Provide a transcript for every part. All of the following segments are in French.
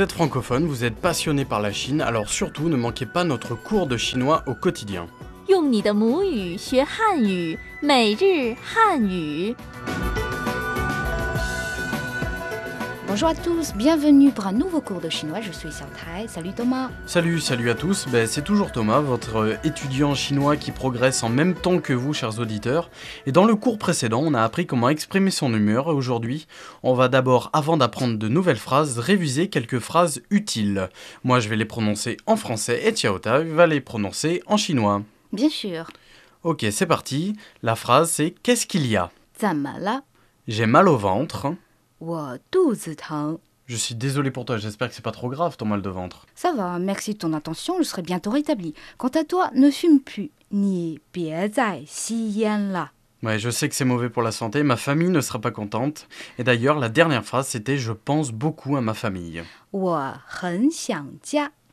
vous êtes francophone, vous êtes passionné par la Chine, alors surtout ne manquez pas notre cours de chinois au quotidien. Bonjour à tous, bienvenue pour un nouveau cours de chinois, je suis Xiaotai, salut Thomas Salut, salut à tous, ben, c'est toujours Thomas, votre euh, étudiant chinois qui progresse en même temps que vous, chers auditeurs. Et dans le cours précédent, on a appris comment exprimer son humeur, aujourd'hui, on va d'abord, avant d'apprendre de nouvelles phrases, réviser quelques phrases utiles. Moi, je vais les prononcer en français et Xiaotai va les prononcer en chinois. Bien sûr Ok, c'est parti, la phrase c'est « qu'est-ce qu'il y a ?» J'ai mal au ventre. Je suis désolé pour toi, j'espère que c'est pas trop grave ton mal de ventre. Ça va, merci de ton attention, je serai bientôt rétabli. Quant à toi, ne fume plus. Ni là. Ouais, je sais que c'est mauvais pour la santé, ma famille ne sera pas contente. Et d'ailleurs, la dernière phrase c'était Je pense beaucoup à ma famille.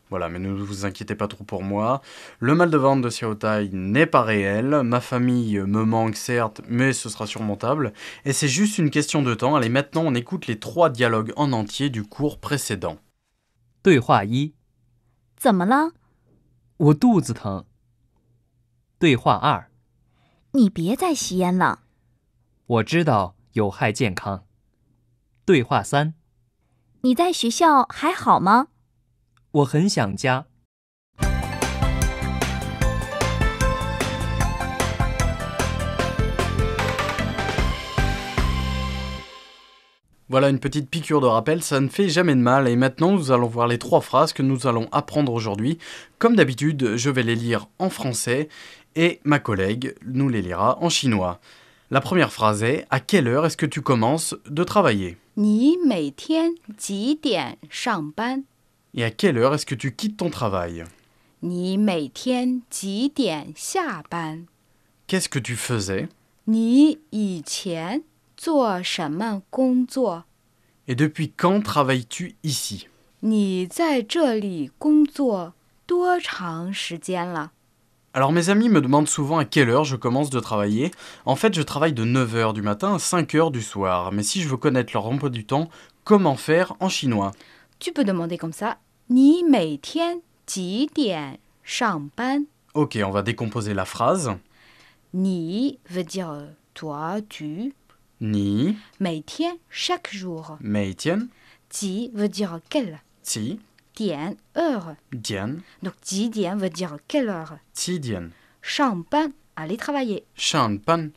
Voilà, mais ne vous inquiétez pas trop pour moi. Le mal de ventre de Xiaotai n'est pas réel. Ma famille me manque, certes, mais ce sera surmontable. Et c'est juste une question de temps. Allez, maintenant, on écoute les trois dialogues en entier du cours précédent. 对话一：怎么了？我肚子疼。对话二：你别再吸烟了。我知道有害健康。对话三：你在学校还好吗？voilà une petite piqûre de rappel, ça ne fait jamais de mal et maintenant nous allons voir les trois phrases que nous allons apprendre aujourd'hui. Comme d'habitude, je vais les lire en français et ma collègue nous les lira en chinois. La première phrase est À quelle heure est-ce que tu commences de travailler et à quelle heure est-ce que tu quittes ton travail Qu'est-ce que tu faisais Et depuis quand travailles-tu ici alors mes amis me demandent souvent à quelle heure je commence de travailler. En fait, je travaille de 9h du matin à 5h du soir. Mais si je veux connaître leur emploi du temps, comment faire en chinois Tu peux demander comme ça Ok, on va décomposer la phrase. Ni veut dire toi, tu. Ni. tiens, chaque jour. tiens. Ti veut dire quelle. Ti. Tien heure. Dien. Donc, ti dien veut dire quelle heure. Ti dien. Champagne, aller travailler. Champagne.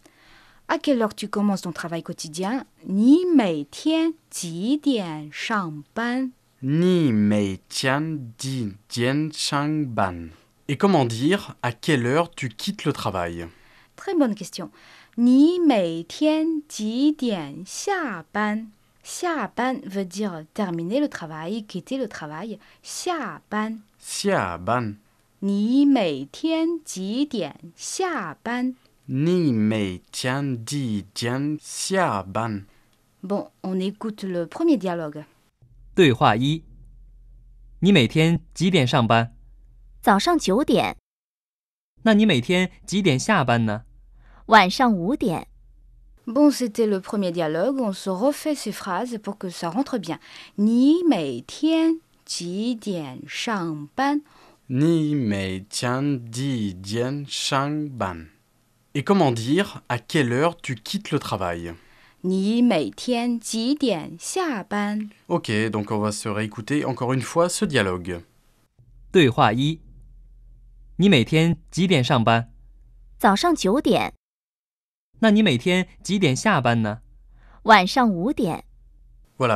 À quelle heure tu commences ton travail quotidien? Ni meitien, ti dien, champagne ni Mei Tian Di Jian Chang Ban. Et comment dire à quelle heure tu quittes le travail Très bonne question. Ni Mei Tian Di Dian Xia Ban. Xia Ban veut dire terminer le travail, quitter le travail. Xia Ban. Xia Ban. Ni Mei Tian Di Dian Xia Ban. Ni Mei Tian Di Dian Xia Ban. Bon, on écoute le premier dialogue. 对话一：你每天几点上班？早上九点。那你每天几点下班呢？晚上五点。Bon，c'était le premier dialogue. On se refait ces phrases pour que ça rentre bien. 你每天几点上班？你每天几点上班？Et comment dire？à quelle heure tu quittes le travail？Ok, donc on va se réécouter encore une fois ce dialogue. Voilà,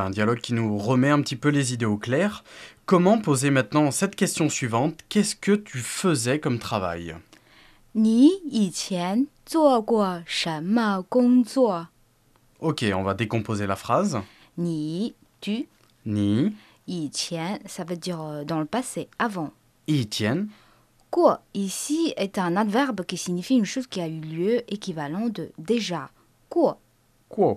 un dialogue qui nous remet un petit peu les idées au clair. Comment poser maintenant cette question suivante Qu'est-ce que tu faisais comme travail 你以前做过什么工作 Ok, on va décomposer la phrase. Ni, tu. Ni. Yi tien, ça veut dire euh, dans le passé, avant. Yi tien. Quoi ici est un adverbe qui signifie une chose qui a eu lieu équivalent de déjà. Quoi Quoi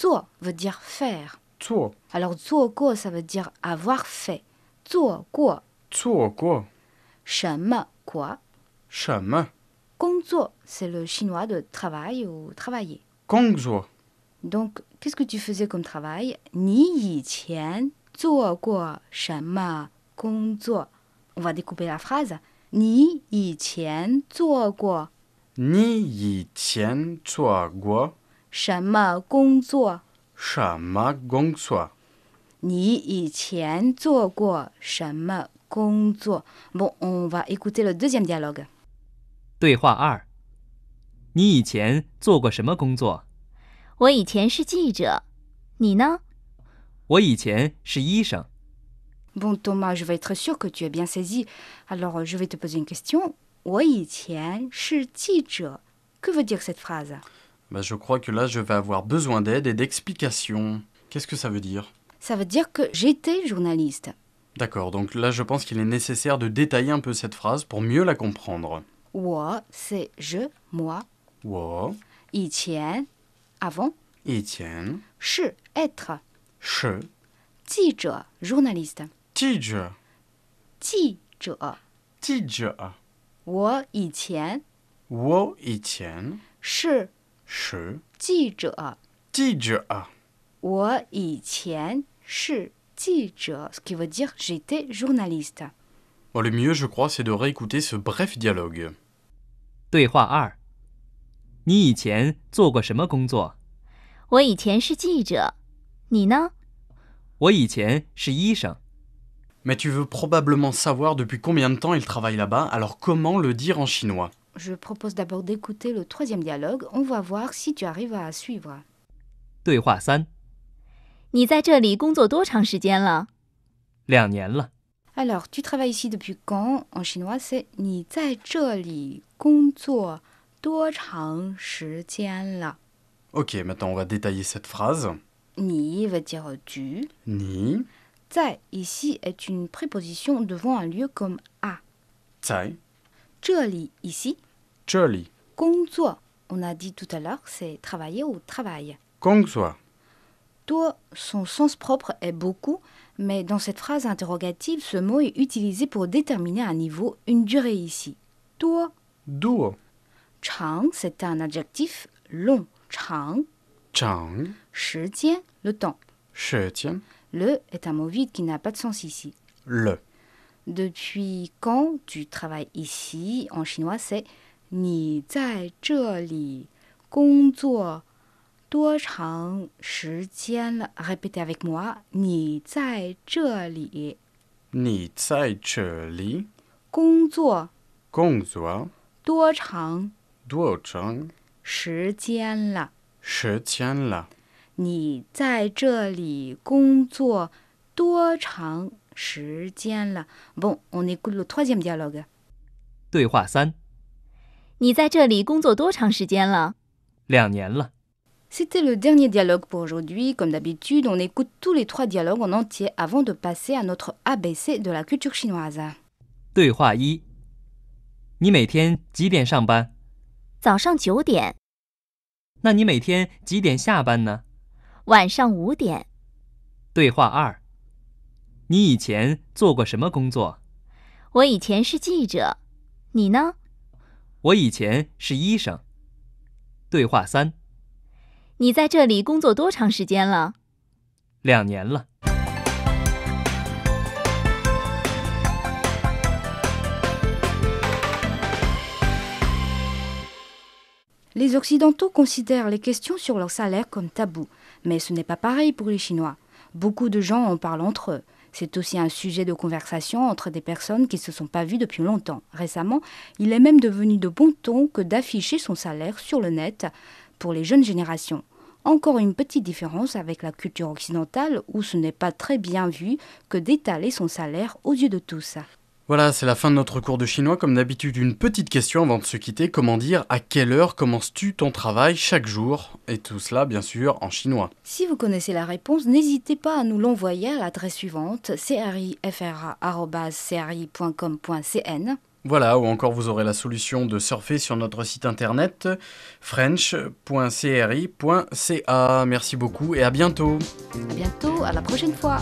Zuo veut dire faire. Zuo. Alors zuo quoi ça veut dire avoir fait. Zuo quoi Zuo quoi Shenme quoi Shenme. Gongzuo, c'est le chinois de travail ou travailler. Gongzuo. Donc, qu'est-ce que tu faisais comme travail On va découper la phrase. Ni yi guo. Ni yi guo. Shama gong Shama Ni yi guo. Shama gong Bon, on va écouter le deuxième dialogue. 对话二，你以前做过什么工作？Bon Thomas, je vais être sûr que tu as bien saisi. Alors, je vais te poser une question. Que veut dire cette phrase bah, Je crois que là, je vais avoir besoin d'aide et d'explications. Qu'est-ce que ça veut dire Ça veut dire que j'étais journaliste. D'accord, donc là, je pense qu'il est nécessaire de détailler un peu cette phrase pour mieux la comprendre. 我, c'est je, moi. 我 avant. être journaliste ce qui veut dire j'étais journaliste. le mieux, je crois, c'est de réécouter ce bref dialogue. 你以前做过什么工作？我以前是记者。你呢？我以前是医生。Mais tu veux probablement savoir depuis combien de temps il travaille là-bas？alors comment le dire en chinois？Je propose d'abord d'écouter le troisième dialogue. On va voir si tu arrives à suivre. 对话三。你在这里工作多长时间了？两年了。Alors tu travailles ici depuis quand？en chinois c'est 你在这里工作。Ok, maintenant on va détailler cette phrase. Ni veut dire tu. Ni. Zai ici est une préposition devant un lieu comme a. Zai. ici. on a dit tout à l'heure, c'est travailler ou travail. Toi, son sens propre est beaucoup, mais dans cette phrase interrogative, ce mot est utilisé pour déterminer un niveau, une durée ici. Toi. Duo. Chang, c'est un adjectif long. Chang. Chang. Shijian »« le temps. Shijian »« Le est un mot vide qui n'a pas de sens ici. Le. Depuis quand tu travailles ici En chinois, c'est Ni zai zhe li gong zuo duo chang Shijian » Répétez avec moi. Ni zai zhe li. Ni zai zhe li. Gong zuo. Gong Duo chang. 多长时间了？时间了。你在这里工作多长时间了？不，我那轱辘拖鞋没加了个。对话三：你在这里工作多长时间了？两年了。C'était le dernier dialogue pour aujourd'hui. Comme d'habitude, on écoute tous les trois dialogues en entier avant de passer à notre ABC de la culture chinoise. 对话一：你每天几点上班？早上九点。那你每天几点下班呢？晚上五点。对话二。你以前做过什么工作？我以前是记者。你呢？我以前是医生。对话三。你在这里工作多长时间了？两年了。Les Occidentaux considèrent les questions sur leur salaire comme tabou, mais ce n'est pas pareil pour les Chinois. Beaucoup de gens en parlent entre eux. C'est aussi un sujet de conversation entre des personnes qui ne se sont pas vues depuis longtemps. Récemment, il est même devenu de bon ton que d'afficher son salaire sur le net pour les jeunes générations. Encore une petite différence avec la culture occidentale où ce n'est pas très bien vu que d'étaler son salaire aux yeux de tous. Voilà, c'est la fin de notre cours de chinois. Comme d'habitude, une petite question avant de se quitter. Comment dire à quelle heure commences-tu ton travail chaque jour Et tout cela, bien sûr, en chinois. Si vous connaissez la réponse, n'hésitez pas à nous l'envoyer à l'adresse suivante crifra.cri.com.cn. Voilà, ou encore vous aurez la solution de surfer sur notre site internet french.cri.ca. Merci beaucoup et à bientôt. À bientôt, à la prochaine fois.